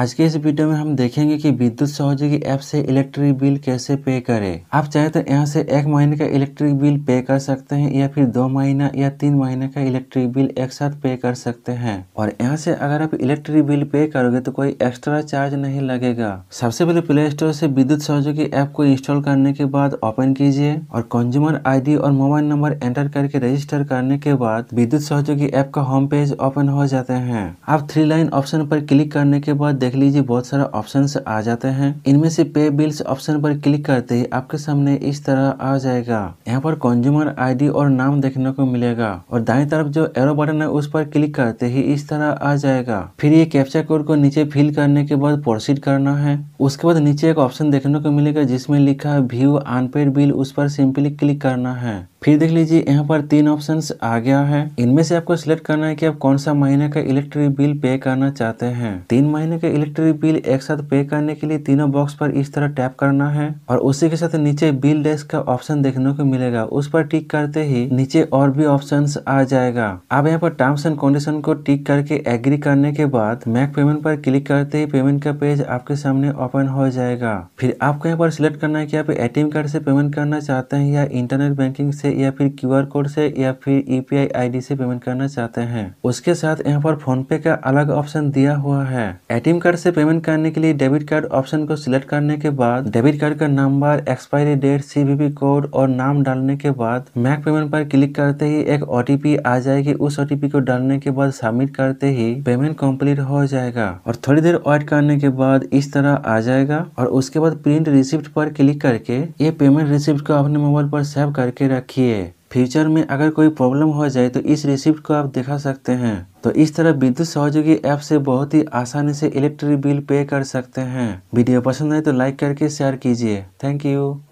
आज के इस वीडियो में हम देखेंगे कि विद्युत सहयोगी ऐप से इलेक्ट्रिक बिल कैसे पे करें आप चाहे तो यहाँ से एक महीने का इलेक्ट्रिक बिल पे कर सकते हैं या फिर दो महीना या तीन महीने का इलेक्ट्रिक बिल एक साथ पे कर सकते हैं और यहाँ से अगर आप इलेक्ट्रिक बिल पे करोगे तो कोई एक्स्ट्रा चार्ज नहीं लगेगा सबसे पहले प्ले स्टोर से विद्युत सहयोगी ऐप को इंस्टॉल करने के बाद ओपन कीजिए और कंज्यूमर आई और मोबाइल नंबर एंटर करके रजिस्टर करने के बाद विद्युत सहयोगी ऐप का होम पेज ओपन हो जाते हैं आप थ्री लाइन ऑप्शन पर क्लिक करने के बाद देख लीजिए बहुत सारे ऑप्शन आ जाते हैं इनमें से पे बिल्स ऑप्शन पर क्लिक करते ही आपके सामने इस तरह आ जाएगा यहाँ पर कंज्यूमर आईडी और नाम देखने को मिलेगा और दाई तरफ जो एरो बटन है उस पर क्लिक करते ही इस तरह आ जाएगा फिर ये कैप्चर कोड को नीचे फिल करने के बाद प्रोसीड करना है उसके बाद नीचे एक ऑप्शन देखने को मिलेगा जिसमें लिखा है व्यू अनपेड बिल उस पर सिंपली क्लिक करना है फिर देख लीजिए यहाँ पर तीन ऑप्शंस आ गया है इनमें से आपको सिलेक्ट करना है कि आप कौन सा महीने का इलेक्ट्रिक बिल पे करना चाहते हैं तीन महीने का इलेक्ट्रिक बिल एक साथ पे करने के लिए तीनों बॉक्स पर इस तरह टैप करना है और उसी के साथ नीचे बिल डेस्क का ऑप्शन देखने को मिलेगा उस पर टिक करते ही नीचे और भी ऑप्शन आ जाएगा आप यहाँ पर टर्म्स एंड कंडीशन को टिक करके एग्री करने के बाद मैक पेमेंट पर क्लिक करते ही पेमेंट का पेज आपके सामने ओपन हो जाएगा फिर आपको यहाँ पर सिलेक्ट करना है की आप एटीएम कार्ड से पेमेंट करना चाहते हैं या इंटरनेट बैंकिंग से या फिर क्यू कोड से या फिर यू e पी से पेमेंट करना चाहते हैं उसके साथ यहाँ पर फोन पे का अलग ऑप्शन दिया हुआ है एटीएम कार्ड से पेमेंट करने के लिए डेबिट कार्ड ऑप्शन को सिलेक्ट करने के बाद डेबिट कार्ड का number expiry date C code और नाम डालने के बाद मैक पेमेंट पर क्लिक करते ही एक ओ आ जाएगी उस ओटीपी को डालने के बाद सबमिट करते ही पेमेंट कम्प्लीट हो जाएगा और थोड़ी देर वेट करने के बाद इस तरह आ जाएगा और उसके बाद प्रिंट रिसिप्ट पर क्लिक करके ये पेमेंट रिसिप्ट को अपने मोबाइल पर सेव करके रखिए देखिए फ्यूचर में अगर कोई प्रॉब्लम हो जाए तो इस रिसिप्ट को आप दिखा सकते हैं तो इस तरह विद्युत सहयोगी ऐप से बहुत ही आसानी से इलेक्ट्रिक बिल पे कर सकते हैं वीडियो पसंद आए तो लाइक करके शेयर कीजिए थैंक यू